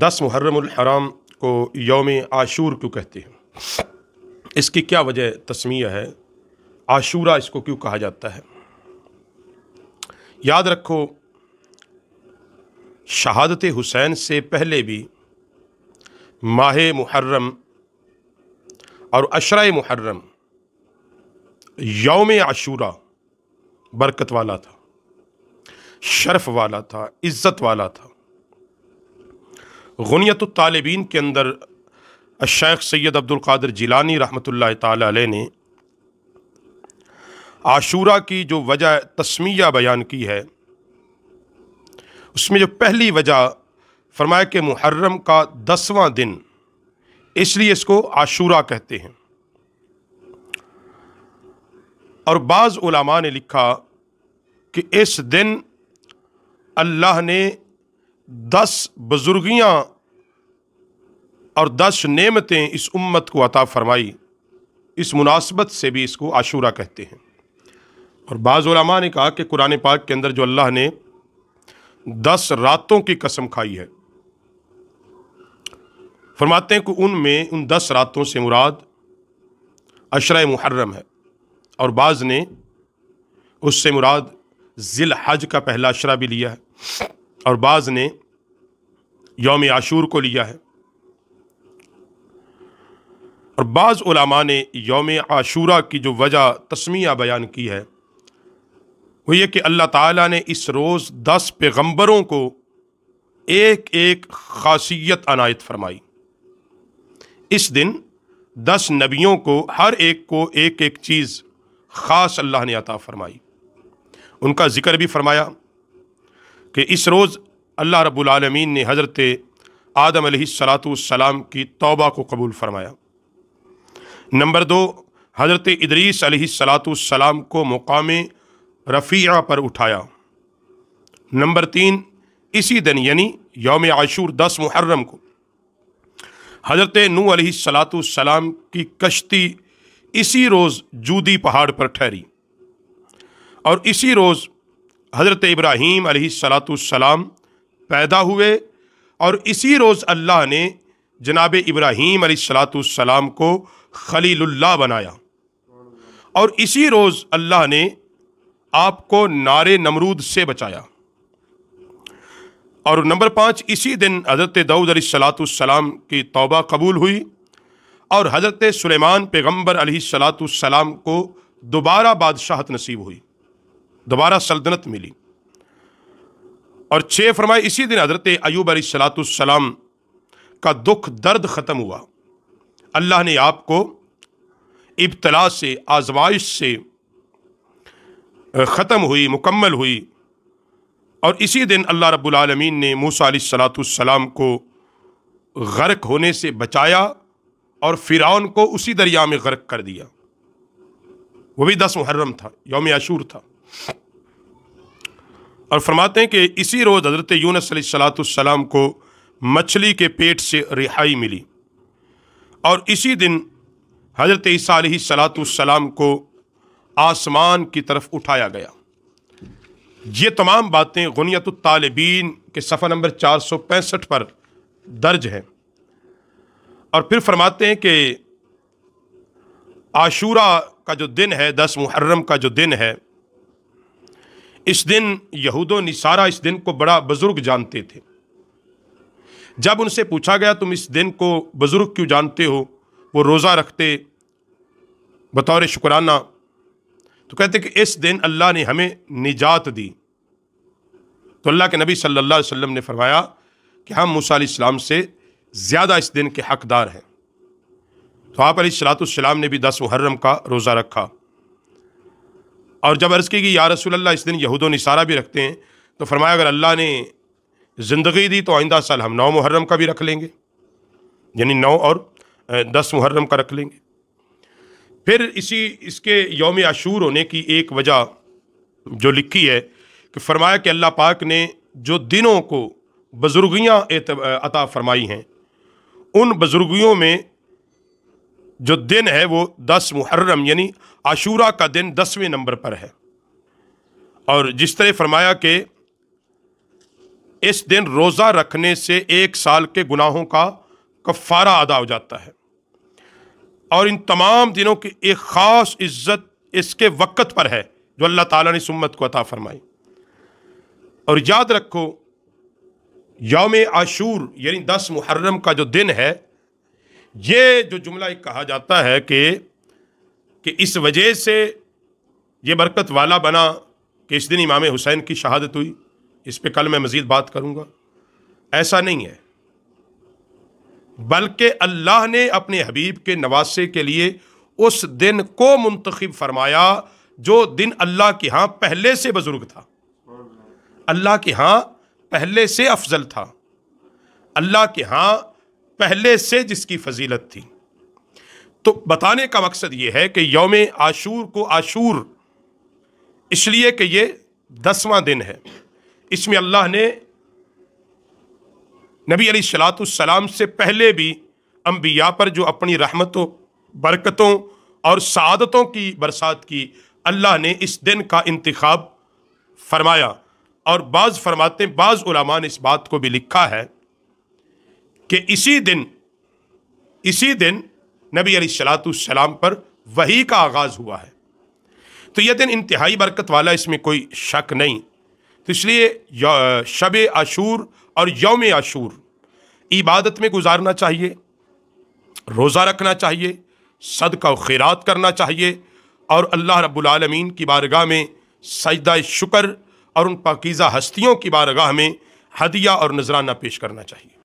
दस मुहर्रम को योम आशूर क्यों कहते हैं इसकी क्या वजह तस्मिया है आशूरा इसको क्यों कहा जाता है याद रखो शहादत हुसैन से पहले भी माह मुहर्रम और अशरा मुहर्रम योम आशूरा बरकत वाला था शर्फ वाला था इज़्ज़त वाला था गनीत के अंदर शेख सैद अब्दुल्कर जिलानी रहमत ला ने आशूरा की जो वजह तस्मिया बयान की है उसमें जो पहली वजह फरमाया कि मुहर्रम का दसवां दिन इसलिए इसको आशूरा कहते हैं और बाज़ ने लिखा कि इस दिन अल्लाह ने दस बुज़ुर्गियाँ और दस नेमतें इस उम्मत को अता फरमाई इस मुनासबत से भी इसको आशूरा कहते हैं और बाज़ा ने कहा कि कुरान पाक के अंदर जो अल्लाह ने दस रातों की कसम खाई है फरमाते हैं कि उनमें उन दस रातों से मुराद अशर मुहर्रम है और बाज़ ने उससे मुराद ज़िल हज का पहला अशरा भी लिया है और बाज़ ने योम आशूर को लिया है और बाज़ उलामा ने योम आशूरा की जो वजह तस्मिया बयान की है वो ये कि अल्लाह ताला ने इस रोज़ दस पैगम्बरों को एक एक खासियत अनायत फरमाई इस दिन दस नबियों को हर एक को एक एक चीज़ ख़ास अल्लाह ने अता फरमाई उनका ज़िक्र भी फरमाया कि इस रोज़ अल्लाह रबालमीन ने हज़रत आदम सलातम की तौबा को कबूल फरमाया नंबर दो हज़रत इदरीस सलातम को मुकाम रफ़ी पर उठाया नंबर तीन इसी दिन यानी योम आशूर दस मुहर्रम को हज़रत नू सलातम की कश्ती इसी रोज़ जूदी पहाड़ पर ठहरी और इसी रोज़ हज़रत इब्राहीम सलातम पैदा हुए और इसी रोज़ अल्लाह ने जनाब इब्राहीम सलाम को खलीलुल्लाह बनाया और इसी रोज़ अल्लाह ने आपको नारे नमरूद से बचाया और नंबर पाँच इसी दिन हज़रत दऊद सलाम की तौबा कबूल हुई और हज़रत सुलेमान पैगम्बर सलाम को दोबारा बादशाहत नसीब हुई दोबारा सल्तनत मिली और छः फरमाए इसी दिन हज़रत अयूब सलातम का दुख दर्द ख़त्म हुआ अल्लाह ने आपको इब्तला से आजमाइश से ख़त्म हुई मुकम्मल हुई और इसी दिन अल्लाह रब्लमीन ने मूसा सलातम को गर्क होने से बचाया और फ़िरौन को उसी दरिया में गर्क कर दिया वो भी दस मुहर्रम था योम आशूर था और फरमाते हैं कि इसी रोज़ हज़रत यूनस सलातम को मछली के पेट से रिहाई मिली और इसी दिन हज़रत ईसी सलातम को आसमान की तरफ उठाया गया ये तमाम बातें गनियत तालबीन के सफ़र नंबर चार सौ पैंसठ पर दर्ज हैं और फिर फरमाते हैं कि आशूरा का जो दिन है दस मुहर्रम का जो दिन है इस दिन यहूदो निसारा इस दिन को बड़ा बुज़ुर्ग जानते थे जब उनसे पूछा गया तुम इस दिन को बुज़ुर्ग क्यों जानते हो वो रोज़ा रखते बतौर शुक्राना तो कहते कि इस दिन अल्लाह ने हमें निजात दी तो अल्लाह के नबी सल्लल्लाहु अलैहि वसल्लम ने फरमाया कि हम मूसा इस्लाम से ज़्यादा इस दिन के हकदार हैं तो आप सलातम ने भी दस मुहर्रम का रोज़ा रखा और जब अर्ज़ की कि या अल्लाह इस दिन यहूद नसारा भी रखते हैं तो फरमाया अगर अल्लाह ने ज़िंदगी दी तो आइंदा साल हम नौ मुहर्रम का भी रख लेंगे यानी नौ और दस मुहर्रम का रख लेंगे फिर इसी इसके योम आशूर होने की एक वजह जो लिखी है कि फरमाया कि अल्लाह पाक ने जो दिनों को बुज़ुर्गियाँ अता फरमाई हैं उन बुज़ुर्गियों में जो दिन है वो दस मुहर्रम यानी आशूरा का दिन दसवें नंबर पर है और जिस तरह फरमाया कि इस दिन रोज़ा रखने से एक साल के गुनाहों का कफ़ारा अदा हो जाता है और इन तमाम दिनों की एक ख़ास इज्जत इसके वक़्त पर है जो अल्लाह ताला ने सुम्मत को अता फरमाई और याद रखो यौम आशूर यानी दस मुहर्रम का जो दिन है ये जो जुमला एक कहा जाता है कि कि इस वजह से ये बरकत वाला बना कि इस दिन इमाम हुसैन की शहादत हुई इस पर कल मैं मज़ीद बात करूँगा ऐसा नहीं है बल्कि अल्लाह ने अपने हबीब के नवासे के लिए उस दिन को मुंतखब फरमाया जो दिन अल्लाह के यहाँ पहले से बुज़ुर्ग था अल्लाह के यहाँ पहले से अफजल था अल्लाह के यहाँ पहले से जिसकी फजीलत थी तो बताने का मकसद ये है कि योम आशूर को आशूर इसलिए कि ये दसवां दिन है इसमें अल्लाह ने नबी अली सलातम से पहले भी अम्बिया पर जो अपनी रहमतों बरकतों और सदतों की बरसात की अल्लाह ने इस दिन का इंतखब फरमाया और बाज़ फरमाते बाज़ ने इस बात को भी लिखा है कि इसी दिन इसी दिन नबी सलाम पर वही का आगाज़ हुआ है तो यह दिन इंतहाई बरकत वाला इसमें कोई शक नहीं तो इसलिए शब आशूर और यौम आशूर इबादत में गुजारना चाहिए रोज़ा रखना चाहिए सदका का खैरात करना चाहिए और अल्लाह रब्बुल की बारगाह में सजदा शुक्र और उन पाकिज़ा हस्तियों की बारगाह में हदिया और नजराना पेश करना चाहिए